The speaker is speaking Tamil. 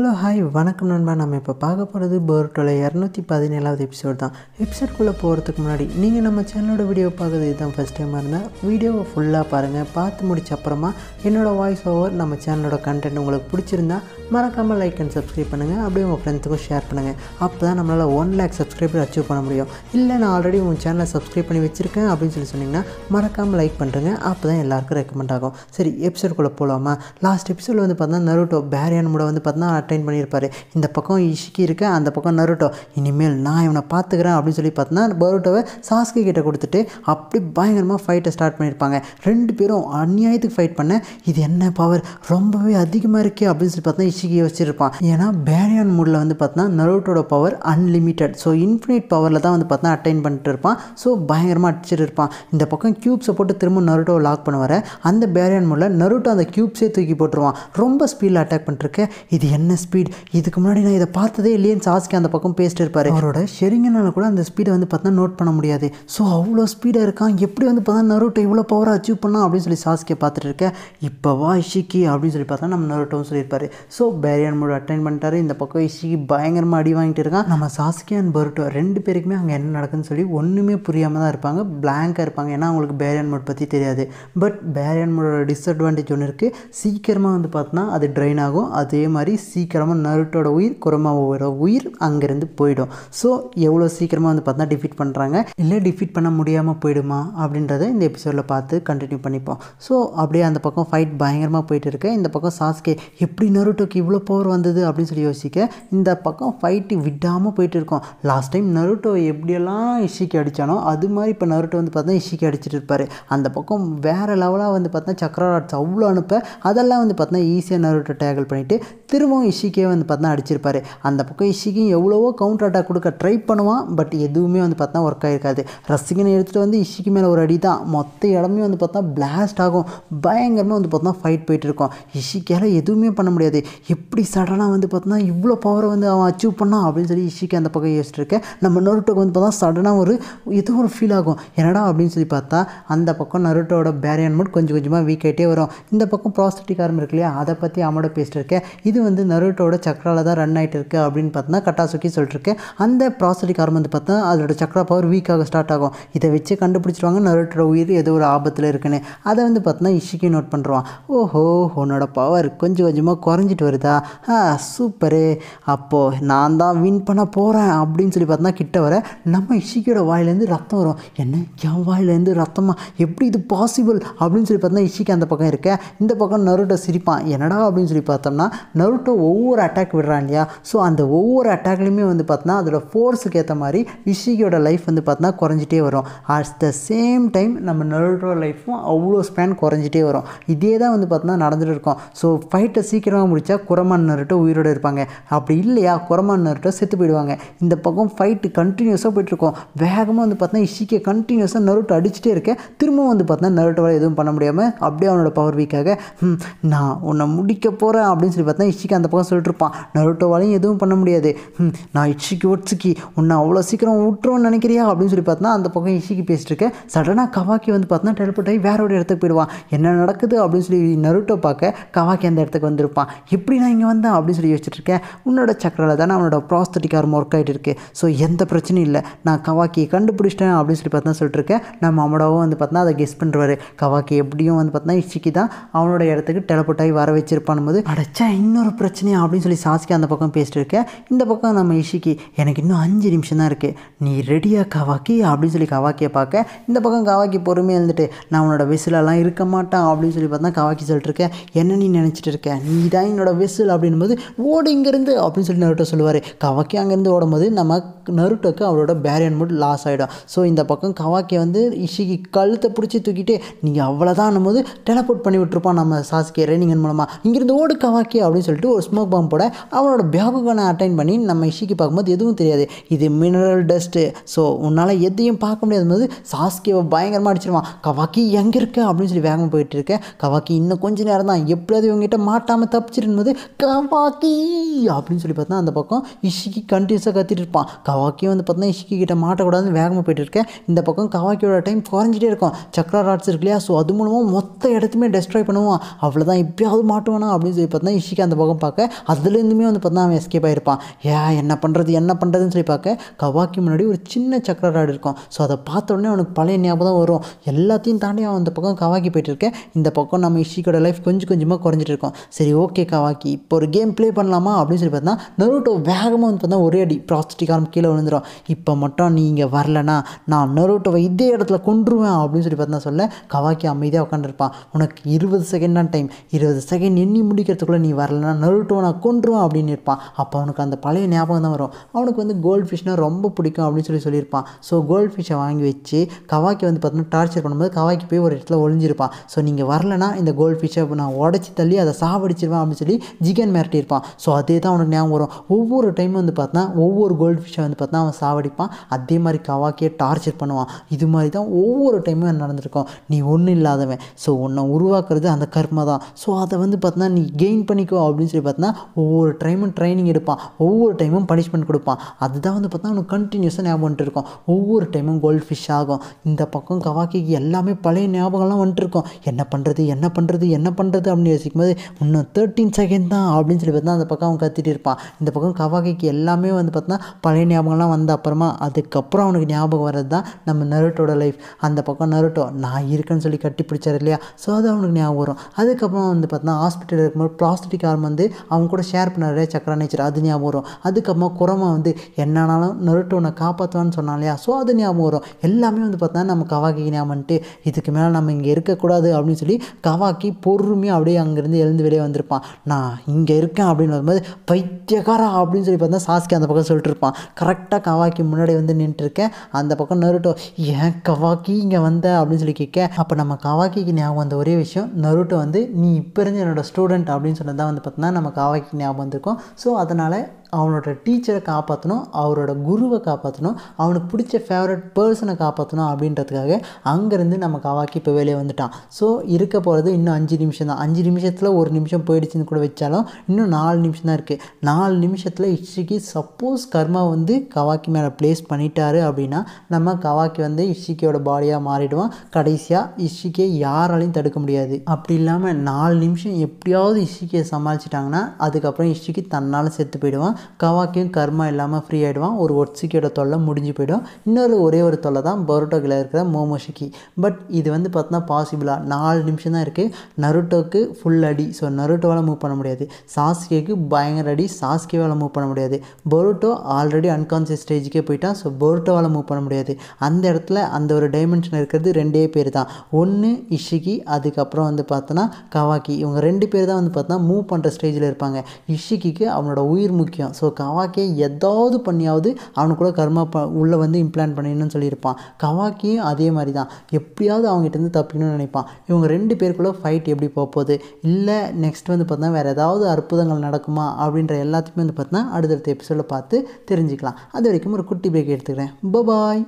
ஹலோ ஹாய் வணக்கம் நண்பா நம்ம இப்போ பார்க்க போகிறது பேர்டோட இரநூத்தி பதினேழாவது எபிசோட் தான் எபிசோட்குள்ளே போகிறதுக்கு முன்னாடி நீங்கள் நம்ம சேனலோட வீடியோ பார்க்குறது இதுதான் ஃபஸ்ட் டைமாக இருந்தால் வீடியோவை ஃபுல்லாக பாருங்கள் பார்த்து முடிச்ச அப்புறமா என்னோடய வாய்ஸ் ஓவர் நம்ம சேனலோட கண்டென்ட் உங்களுக்கு பிடிச்சிருந்தா மறக்காமல் லைக் அண்ட் சப்ஸ்கிரைப் பண்ணுங்கள் அப்படியே உங்கள் ஃப்ரெண்ட்ஸுக்கும் ஷேர் பண்ணுங்கள் அப்போ தான் நம்மளால் ஒன் லேக் சப்ஸ்கிரைபர் அச்சீவ் பண்ண முடியும் இல்லை நான் ஆல்ரெடி உங்கள் சேனலை சப்ஸ்கிரைப் பண்ணி வச்சுருக்கேன் அப்படின்னு சொல்லி சொன்னிங்கன்னா மறக்காமல் லைக் பண்ணுறேங்க அப்போ தான் எல்லாருக்கும் ரெக்கமெண்ட் ஆகும் சரி எபிசோட்குள்ளே போகலாமா லாஸ்ட் எபிசோட் வந்து பார்த்தீங்கன்னா நருட்டோ பேரியான் மூட வந்து பார்த்தீங்கன்னா அப்டைன் பண்ணியிருப்பார் இந்த பக்கம் இஷிக்கி இருக்க அந்த பக்கம் நருட்டோ இனிமேல் நான் இவனை பார்த்துக்கிறேன் அப்படின்னு சொல்லி பார்த்தோன்னா பருட்டோவை சாஸ்கி கிட்ட கொடுத்துட்டு அப்படி பயங்கரமாக ஃபைட்டை ஸ்டார்ட் பண்ணியிருப்பாங்க ரெண்டு பேரும் அநியாயத்துக்கு ஃபைட் பண்ண இது என்ன பவர் ரொம்பவே அதிகமாக இருக்கே அப்படின்னு சொல்லி பார்த்தா இஷிக்கி வச்சுருப்பான் ஏன்னா பேரியான் மூடில் வந்து பார்த்தோன்னா நருட்டோட பவர் அன்லிமிட்டெட் ஸோ இன்ஃபினிட் பவரில் தான் வந்து பார்த்தா அட்டைன் பண்ணிட்டு இருப்பான் ஸோ பயங்கரமாக அடிச்சுட்டு இருப்பான் இந்த பக்கம் க்யூப்ஸை போட்டு திரும்ப நருட்டோவை லாக் பண்ண வர அந்த பேரியான் மூடில் நருட்டோ அந்த க்யூப்ஸே தூக்கி போட்டுருவான் ரொம்ப ஸ்பீடில் அட்டாக் பண்ணிருக்க இது என்ன ஸ்பீட் இதுக்கு முன்னாடி நான் இதை பார்த்ததே இல்லையேன்னு சாஸ்கி அந்த பக்கம் பேசிட்டு இருப்பார் அவரோட ஷெரிங்கனால் கூட அந்த ஸ்பீடை வந்து பார்த்தோன்னா நோட் பண்ண முடியாது ஸோ அவ்வளோ ஸ்பீடாக இருக்கான் எப்படி வந்து பார்த்தா நருட்டோ இவ்வளோ பவராக அச்சீவ் பண்ணான் அப்படின்னு சொல்லி சாஸ்கியை பார்த்துட்டு இருக்கேன் இப்போ வா இஷிக்கி அப்படின்னு சொல்லி பார்த்தா நம்ம நருட்டோன்னு சொல்லியிருப்பாரு ஸோ பேரியன் மூடு அட்டன் பண்ணிட்டாரு இந்த பக்கம் இஷிக்கி பயங்கரமாக அடி வாங்கிட்டு இருக்கான் நம்ம சாஸ்கி அண்ட் பருட்டோ ரெண்டு பேருக்குமே அங்கே என்ன நடக்குதுன்னு சொல்லி ஒன்றுமே புரியாமல் தான் இருப்பாங்க பிளாங்காக இருப்பாங்க ஏன்னா அவங்களுக்கு பேரியன் மோட் பற்றி தெரியாது பட் பேரியன் மோடோட டிஸ்அட்வான்டேஜ் ஒன்று இருக்குது சீக்கிரமாக வந்து பார்த்தோன்னா அது ட்ரைன் ஆகும் அதே மாதிரி சீக்கிரம் சீக்கிரமாக நருட்டோட உயிர் குரமாவோட உயிர் அங்கேருந்து போயிடும் ஸோ எவ்வளோ சீக்கிரமாக வந்து பார்த்தா டிஃபீட் பண்ணுறாங்க இல்லை டிஃபீட் பண்ண முடியாமல் போயிடுமா அப்படின்றத இந்த எபிசோடில் பார்த்து கண்டினியூ பண்ணிப்போம் ஸோ அப்படியே அந்த பக்கம் ஃபைட் பயங்கரமாக போயிட்டு இருக்கு இந்த பக்கம் சாஸ்கே எப்படி நருட்டோக்கு இவ்வளோ பவர் வந்தது அப்படின்னு சொல்லி யோசிக்க இந்த பக்கம் ஃபைட்டு விடாமல் போயிட்டு இருக்கோம் லாஸ்ட் டைம் நருட்டோ எப்படியெல்லாம் இஷிக்கு அடித்தானோ அது மாதிரி இப்போ நருட்டோ வந்து பார்த்தா இஷிக்கு அடிச்சிட்டு இருப்பார் அந்த பக்கம் வேறு லெவலாக வந்து பார்த்தா சக்கரவாட்ஸ் ராட்ஸ் அவ்வளோ அனுப்ப அதெல்லாம் வந்து பார்த்தா ஈஸியாக நருட்டோ டேகல் பண்ணிவிட்டு திரும்பவும் இஷிக்கே வந்து பார்த்தா அடிச்சிருப்பார் அந்த பக்கம் இஷிக்கும் எவ்வளவோ கவுண்டர் அட்டாக் கொடுக்க ட்ரை பண்ணுவான் பட் எதுவுமே வந்து பார்த்தா ஒர்க் ஆகிருக்காது ரசிகனை எடுத்துகிட்டு வந்து இஷிக்கு மேலே ஒரு அடி தான் மொத்த இடமே வந்து பார்த்தா பிளாஸ்ட் ஆகும் பயங்கரமாக வந்து பார்த்தா ஃபைட் போயிட்டு இருக்கும் இஷிக்கால எதுவுமே பண்ண முடியாது எப்படி சடனாக வந்து பார்த்தோன்னா இவ்வளோ பவரை வந்து அவன் அச்சீவ் பண்ணான் அப்படின்னு சொல்லி இஷிக்கு அந்த பக்கம் யோசிச்சுட்டு இருக்கேன் நம்ம நருட்டோக்கு வந்து பார்த்தா சடனாக ஒரு எதுவும் ஒரு ஃபீல் ஆகும் என்னடா அப்படின்னு சொல்லி பார்த்தா அந்த பக்கம் நருட்டோட பேரியன் மட்டும் கொஞ்சம் கொஞ்சமாக வீக் ஆகிட்டே வரும் இந்த பக்கம் ப்ராஸ்தட்டிக் ஆர்ம் இருக்கு இல்லையா அதை பற்றி அவனோட பேசிட்டு இருக்கேன் இது வந்து நரு நருட்டோட சக்கரால் தான் ரன் ஆகிட்டு இருக்குது அப்படின்னு பார்த்தோன்னா கட்டாசுக்கி சொல்லிட்டுருக்கு அந்த ப்ராசரிக் ஆரம் வந்து பார்த்தா அதோட சக்கரா பவர் வீக்காக ஸ்டார்ட் ஆகும் இதை வச்சு கண்டுபிடிச்சிருவாங்க நருட்டோட உயிர் ஏதோ ஒரு ஆபத்தில் இருக்குன்னு அதை வந்து பார்த்தோன்னா இஷிக்கு நோட் பண்ணுறான் ஓஹோ உன்னோட பவர் கொஞ்சம் கொஞ்சமாக குறைஞ்சிட்டு வருதா ஆ சூப்பரு அப்போது நான் தான் வின் பண்ண போகிறேன் அப்படின்னு சொல்லி பார்த்தோன்னா கிட்ட வர நம்ம இஷிக்கியோட வாயிலேருந்து ரத்தம் வரும் என்ன என் வாயிலேருந்து ரத்தமாக எப்படி இது பாசிபிள் அப்படின்னு சொல்லி பார்த்தோன்னா இஷிக்கு அந்த பக்கம் இருக்கேன் இந்த பக்கம் நருட்டோ சிரிப்பான் என்னடா அப்படின்னு சொல்லி பார்த்தோம்னா நருட்டோ ஒவ்வொரு அட்டாக் விடுறான் இல்லையா ஸோ அந்த ஒவ்வொரு அட்டாக்லையுமே வந்து பார்த்தினா அதோட ஃபோர்ஸுக்கு ஏற்ற மாதிரி இஷிகியோட லைஃப் வந்து பார்த்தினா குறைஞ்சிட்டே வரும் அட் த சேம் டைம் நம்ம நருடோட லைஃப்பும் அவ்வளோ ஸ்பேன் குறைஞ்சிட்டே வரும் இதே தான் வந்து பார்த்தினா நடந்துகிட்டு இருக்கும் ஸோ ஃபைட்டை சீக்கிரமாக முடித்தா குரமான் நருட்டோ உயிரோடு இருப்பாங்க அப்படி இல்லையா குரமான் நருட்டோ செத்து போயிடுவாங்க இந்த பக்கம் ஃபைட்டு கண்டினியூஸாக போயிட்டுருக்கும் வேகமாக வந்து பார்த்தீங்கன்னா இஷிக்கை கண்டினியூஸாக நருட்டோ அடிச்சுட்டே இருக்க திரும்பவும் வந்து பார்த்தோன்னா நருட்டோவால் எதுவும் பண்ண முடியாமல் அப்படியே அவனோட பவர் வீக்காக நான் உன்னை முடிக்க போகிறேன் அப்படின்னு சொல்லி பார்த்தா இஷிக்கு அந்த பக்கம் சொல்லிட்டு இருப்பான் நருட்டோவாலையும் எதுவும் பண்ண முடியாது நான் இச்சிக்கு ஒட்ஸுக்கு உன்னை அவ்வளோ சீக்கிரம் விட்டுருவோன்னு நினைக்கிறியா அப்படின்னு சொல்லி பார்த்தா அந்த பக்கம் இஷிக்கு பேசிட்டு இருக்கேன் சடனாக கவாக்கி வந்து பார்த்தா டெலிபோர்ட் ஆகி வேற ஒரு இடத்துக்கு போயிடுவான் என்ன நடக்குது அப்படின்னு சொல்லி நருட்டோ பார்க்க கவாக்கி அந்த இடத்துக்கு வந்திருப்பான் எப்படி நான் இங்கே வந்தேன் அப்படின்னு சொல்லி யோசிச்சுட்டு இருக்கேன் உன்னோட சக்கரில் தானே அவனோட ப்ராஸ்தட்டிக் ஆர்ம் ஒர்க் ஆகிட்டு இருக்கு ஸோ எந்த பிரச்சனையும் இல்லை நான் கவாக்கி கண்டுபிடிச்சிட்டேன் அப்படின்னு சொல்லி பார்த்தா சொல்லிட்டு இருக்கேன் நம்ம அமடாவும் வந்து பார்த்தோன்னா அதை கெஸ் பண்ணுறாரு கவாக்கி எப்படியும் வந்து பார்த்தோன்னா இஷிக்கு தான் அவனோட இடத்துக்கு டெலபோர்ட் ஆகி வர வச்சிருப்பான் போது அடைச்சா இன்னொரு பிரச்சனை பிரச்சனையா அப்படின்னு சொல்லி சாஸ்கி அந்த பக்கம் பேசிட்டு இருக்க இந்த பக்கம் நம்ம இஷிக்கு எனக்கு இன்னும் அஞ்சு நிமிஷம் தான் இருக்குது நீ ரெடியாக கவாக்கி அப்படின்னு சொல்லி கவாக்கியை பார்க்க இந்த பக்கம் கவாக்கி பொறுமையாக இருந்துட்டு நான் உன்னோட விசிலெல்லாம் இருக்க மாட்டேன் அப்படின்னு சொல்லி பார்த்தா கவாக்கி இருக்கேன் என்ன நீ நினச்சிட்டு இருக்க நீ தான் என்னோட விசில் அப்படின்போது ஓடு இங்கேருந்து அப்படின்னு சொல்லி நருட்டோ சொல்லுவார் கவாக்கி அங்கேருந்து ஓடும்போது நம்ம நருட்டோக்கு அவரோட பேரியன் மூட் லாஸ் ஆகிடும் ஸோ இந்த பக்கம் கவாக்கி வந்து இஷிக்கு கழுத்தை பிடிச்சி தூக்கிட்டு நீங்கள் அவ்வளோதான் போது டெலபோர்ட் பண்ணி விட்டுருப்பான் நம்ம சாஸ்கே ரைனிங்கன் மூலமாக இங்கேருந்து ஓடு கவாக்கி அப்படின்னு சொல்லிட்டு ஒரு ஸ்மோக் பாம்பு போட அவனோட பேகுகனை அட்டைன் பண்ணி நம்ம இஷிக்கு பார்க்கும்போது எதுவும் தெரியாது இது மினரல் டஸ்ட்டு ஸோ உன்னால் எதையும் பார்க்க முடியாது போது சாஸ்கே பயங்கரமாக அடிச்சிருவான் கவாக்கி எங்கே இருக்க அப்படின்னு சொல்லி வேகமாக போயிட்டு இருக்கேன் கவாக்கி இன்னும் கொஞ்சம் நேரம் தான் எப்படியாவது இவங்ககிட்ட மாட்டாமல் தப்பிச்சிருந்தது கவாக்கி அப்படின்னு சொல்லி பார்த்தா அந்த பக்கம் இஷிக்கு கண்டினியூஸாக கத்திட்டு இருப்பான் கவாக்கி வந்து பார்த்தா இஷிக்கு கிட்ட மாட்டக்கூடாதுன்னு வேகமாக போயிட்டு இருக்கேன் இந்த பக்கம் கவாக்கியோட டைம் குறைஞ்சிட்டே இருக்கும் சக்ரா ராட்ஸ் இருக்கு இல்லையா ஸோ அது மூலமாக மொத்த இடத்துமே டெஸ்ட்ராய் பண்ணுவான் அவ்வளோதான் எப்பயாவது மாட்டுவானா அப்படின்னு சொல்லி பார்த்தா இஷிக்கு அந்த பக்கம் பார்க்க அதுலேருந்துமே வந்து பார்த்தினா அவன் எஸ்கேப் ஆகிருப்பான் ஏ என்ன பண்ணுறது என்ன பண்ணுறதுன்னு சொல்லி பார்க்க கவாக்கி முன்னாடி ஒரு சின்ன சக்கர ராடு இருக்கும் ஸோ அதை பார்த்த உடனே அவனுக்கு பழைய ஞாபகம் வரும் எல்லாத்தையும் தாண்டி அவன் அந்த பக்கம் கவாக்கி போயிட்டுருக்கேன் இந்த பக்கம் நம்ம இஷிக்கோட லைஃப் கொஞ்சம் கொஞ்சமாக குறைஞ்சிட்டு இருக்கோம் சரி ஓகே கவாக்கி இப்போ ஒரு கேம் ப்ளே பண்ணலாமா அப்படின்னு சொல்லி பார்த்தா நருட்டோ வேகமாக வந்து பார்த்தா ஒரே அடி பிளாஸ்டிக்காரம் கீழே விழுந்துடும் இப்போ மட்டும் நீங்கள் வரலனா நான் நருட்டோவை இதே இடத்துல கொண்டுருவேன் அப்படின்னு சொல்லி பார்த்தா சொல்ல கவாக்கி அமைதியாக உட்காந்துருப்பான் உனக்கு இருபது செகண்ட் தான் டைம் இருபது செகண்ட் எண்ணி முடிக்கிறதுக்குள்ளே நீ வரலனா நருட்டோ நான் கொன்றுவான் அப்படின்னு இருப்பான் அப்போ அவனுக்கு அந்த பழைய ஞாபகம் தான் வரும் அவனுக்கு வந்து கோல்ட் ஃபிஷ்னால் ரொம்ப பிடிக்கும் அப்படின்னு சொல்லி சொல்லியிருப்பான் ஸோ கோல்ட் ஃபிஷ்ஷை வாங்கி வச்சு கவாக்கி வந்து பார்த்தோன்னா டார்ச்சர் பண்ணும்போது கவாக்கி போய் ஒரு இடத்துல ஒழிஞ்சிருப்பான் ஸோ நீங்கள் வரலனா இந்த கோல்ட் ஃபிஷ்ஷை நான் உடச்சி தள்ளி அதை சாவடிச்சிருவேன் அப்படின்னு சொல்லி ஜிகன் மிரட்டியிருப்பான் ஸோ அதே தான் அவனுக்கு ஞாபகம் வரும் ஒவ்வொரு டைம் வந்து பார்த்தா ஒவ்வொரு கோல்ட் ஃபிஷ்ஷை வந்து பார்த்தா அவன் சாவடிப்பான் அதே மாதிரி கவாக்கியை டார்ச்சர் பண்ணுவான் இது மாதிரி தான் ஒவ்வொரு டைமும் நடந்திருக்கும் நீ ஒன்றும் இல்லாதவன் ஸோ உன்னை உருவாக்குறது அந்த கர்மா தான் ஸோ அதை வந்து பார்த்தினா நீ கெயின் பண்ணிக்கோ அப்படின்னு சொல்லி பார்த்தா பார்த்தீங்கன்னா ஒவ்வொரு டைமும் ட்ரைனிங் எடுப்பான் ஒவ்வொரு டைமும் பனிஷ்மெண்ட் கொடுப்பான் அதுதான் வந்து பார்த்தா அவனுக்கு கண்டினியூஸாக ஞாபகம் வந்துட்டு இருக்கும் ஒவ்வொரு டைமும் கோல்ட் ஃபிஷ் ஆகும் இந்த பக்கம் கவாக்கிக்கு எல்லாமே பழைய ஞாபகம்லாம் வந்துட்டு இருக்கும் என்ன பண்ணுறது என்ன பண்ணுறது என்ன பண்ணுறது அப்படின்னு யோசிக்கும் போது இன்னும் தேர்ட்டீன் செகண்ட் தான் அப்படின்னு சொல்லி பார்த்தா அந்த பக்கம் அவன் கத்திட்டு இருப்பான் இந்த பக்கம் கவாக்கிக்கு எல்லாமே வந்து பார்த்தீங்கன்னா பழைய ஞாபகம்லாம் வந்த அப்புறமா அதுக்கப்புறம் அவனுக்கு ஞாபகம் வர்றது தான் நம்ம நருட்டோட லைஃப் அந்த பக்கம் நருட்டோ நான் இருக்கேன்னு சொல்லி கட்டி பிடிச்சார் இல்லையா ஸோ அது அவனுக்கு ஞாபகம் வரும் அதுக்கப்புறம் வந்து பார்த்தீங்கன்னா ஹாஸ்பிட்டல் இருக்கும்போது பிளாஸ்டிக் ஆர்ம் வந்து அவங்க கூட ஷேர் நிறைய சக்கரா நேச்சர் அது ஞாபகம் வரும் அதுக்கப்புறமா குரம வந்து என்னன்னாலும் நருட்டு உன்னை காப்பாற்றுவான்னு சொன்னான் இல்லையா ஸோ அது ஞாபகம் வரும் எல்லாமே வந்து பார்த்தா நம்ம கவாக்கி ஞாபகம்ட்டு இதுக்கு மேலே நம்ம இங்கே இருக்கக்கூடாது அப்படின்னு சொல்லி கவாக்கி பொறுமையாக அப்படியே அங்கேருந்து எழுந்து வெளியே வந்திருப்பான் நான் இங்கே இருக்கேன் அப்படின்னு வரும்போது பைத்தியகாரா அப்படின்னு சொல்லி பார்த்தா சாஸ்கி அந்த பக்கம் சொல்லிட்டு இருப்பான் கரெக்டாக கவாக்கி முன்னாடி வந்து நின்றுருக்கேன் அந்த பக்கம் நருட்டோ ஏன் கவாக்கி இங்கே வந்த அப்படின்னு சொல்லி கேட்க அப்போ நம்ம கவாக்கிக்கு ஞாபகம் வந்த ஒரே விஷயம் நருட்டோ வந்து நீ இப்போ இருந்து என்னோட ஸ்டூடெண்ட் அப்படின்னு சொன்னதான் வந்து பார்த்தோன்னா நம்ம நாளைக்கு ஞாபகம் வந்திருக்கும் ஸோ அதனால் அவனோட டீச்சரை காப்பாற்றணும் அவரோட குருவை காப்பாற்றணும் அவனுக்கு பிடிச்ச ஃபேவரட் பர்சனை காப்பாற்றணும் அப்படின்றதுக்காக அங்கேருந்து நம்ம கவாக்கி இப்போ வெளியே வந்துட்டான் ஸோ இருக்க போகிறது இன்னும் அஞ்சு நிமிஷம் தான் அஞ்சு நிமிஷத்தில் ஒரு நிமிஷம் போயிடுச்சுன்னு கூட வச்சாலும் இன்னும் நாலு நிமிஷம் தான் இருக்குது நாலு நிமிஷத்தில் இஷ்டிக்கு சப்போஸ் கர்மா வந்து கவாக்கி மேலே ப்ளேஸ் பண்ணிட்டாரு அப்படின்னா நம்ம கவாக்கி வந்து இஷ்டிக்கியோட பாடியாக மாறிடுவான் கடைசியாக இஷ்டிக்கே யாராலையும் தடுக்க முடியாது அப்படி இல்லாமல் நாலு நிமிஷம் எப்படியாவது இஷ்டிக்கியை சமாளிச்சிட்டாங்கன்னா அதுக்கப்புறம் இஷ்டிக்கு தன்னால் செத்து போயிடுவான் கவாக்கியும் கர்மா இல்லாமல் ஃப்ரீ ஆகிடுவான் ஒரு ஒட்சிக்கியோட தொல்லை முடிஞ்சு போயிடும் இன்னொரு ஒரே ஒரு தொல்லை தான் பரோட்டோக்கில் இருக்கிற மோமோஷிக்கி பட் இது வந்து பார்த்தோன்னா பாசிபிளாக நாலு நிமிஷம் தான் இருக்குது நருட்டோக்கு ஃபுல் அடி ஸோ நருட்டோவால் மூவ் பண்ண முடியாது சாஸ்கேக்கு பயங்கர அடி சாஸ்கேவால் மூவ் பண்ண முடியாது பொருட்டோ ஆல்ரெடி அன்கான்சியஸ் ஸ்டேஜுக்கே போயிட்டான் ஸோ பொருட்டோவால் மூவ் பண்ண முடியாது அந்த இடத்துல அந்த ஒரு டைமென்ஷன் இருக்கிறது ரெண்டே பேர் தான் ஒன்று இஷிகி அதுக்கப்புறம் வந்து பார்த்தோன்னா கவாக்கி இவங்க ரெண்டு பேர் தான் வந்து பார்த்தோன்னா மூவ் பண்ணுற ஸ்டேஜில் இருப்பாங்க இஷிக்கிக்கு அவனோட உயிர் முக்கியம் தெரியும் ஸோ கவாக்கே ஏதாவது பண்ணியாவது அவனுக்குள்ள கர்மா ப உள்ளே வந்து இம்ப்ளான் பண்ணிடணும்னு சொல்லியிருப்பான் கவாக்கியும் அதே மாதிரி தான் எப்படியாவது அவங்ககிட்டருந்து தப்பிக்கணும்னு நினைப்பான் இவங்க ரெண்டு பேருக்குள்ளே ஃபைட் எப்படி போகுது இல்லை நெக்ஸ்ட் வந்து பார்த்தா வேறு ஏதாவது அற்புதங்கள் நடக்குமா அப்படின்ற எல்லாத்துக்குமே வந்து பார்த்தா அடுத்தடுத்த எபிசோடில் பார்த்து தெரிஞ்சுக்கலாம் அது வரைக்கும் ஒரு குட்டி பேக் எடுத்துக்கிறேன் பபாய்